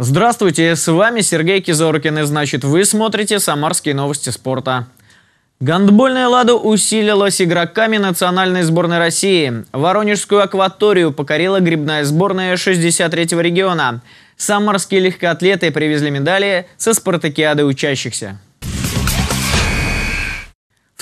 Здравствуйте, с вами Сергей Кизоркин, и значит вы смотрите «Самарские новости спорта». Гандбольная «Лада» усилилась игроками национальной сборной России. Воронежскую акваторию покорила грибная сборная 63-го региона. Самарские легкоатлеты привезли медали со спартакиады учащихся.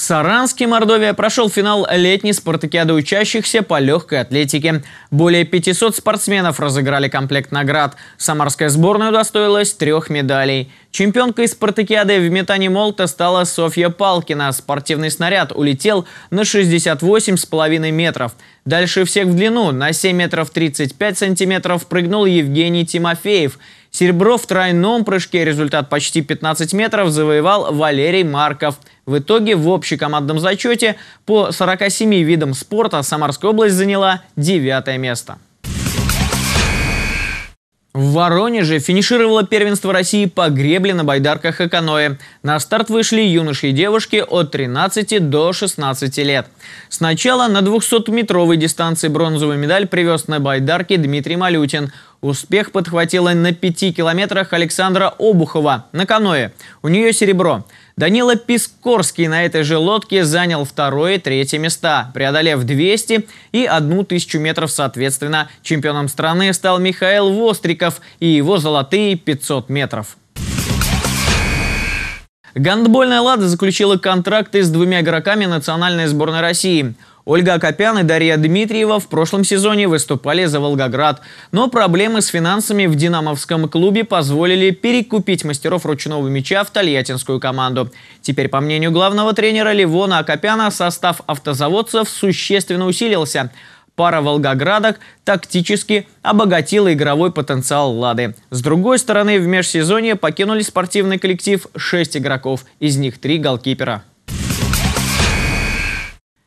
Саранске Мордовия прошел финал летней спартакиады учащихся по легкой атлетике. Более 500 спортсменов разыграли комплект наград. Самарская сборная удостоилась трех медалей. Чемпионкой спартакиады в метании молота стала Софья Палкина. Спортивный снаряд улетел на 68,5 метров. Дальше всех в длину на 7 метров 35 сантиметров прыгнул Евгений Тимофеев – Серебро в тройном прыжке, результат почти 15 метров, завоевал Валерий Марков. В итоге в общекомандном зачете по 47 видам спорта Самарская область заняла девятое место. В Воронеже финишировало первенство России по гребле на байдарках и каноэ. На старт вышли юноши и девушки от 13 до 16 лет. Сначала на 200-метровой дистанции бронзовую медаль привез на байдарке Дмитрий Малютин. Успех подхватила на 5 километрах Александра Обухова на каноэ. У нее серебро. Данила Пискорский на этой же лодке занял второе и третье места, преодолев 200 и 1000 метров соответственно. Чемпионом страны стал Михаил Востриков и его золотые 500 метров. Гандбольная «Лада» заключила контракты с двумя игроками национальной сборной России – Ольга Акопян и Дарья Дмитриева в прошлом сезоне выступали за Волгоград, но проблемы с финансами в «Динамовском клубе» позволили перекупить мастеров ручного мяча в тольяттинскую команду. Теперь, по мнению главного тренера Ливона Акопяна, состав автозаводцев существенно усилился – пара волгоградок тактически обогатила игровой потенциал «Лады». С другой стороны, в межсезонье покинули спортивный коллектив 6 игроков, из них 3 голкипера.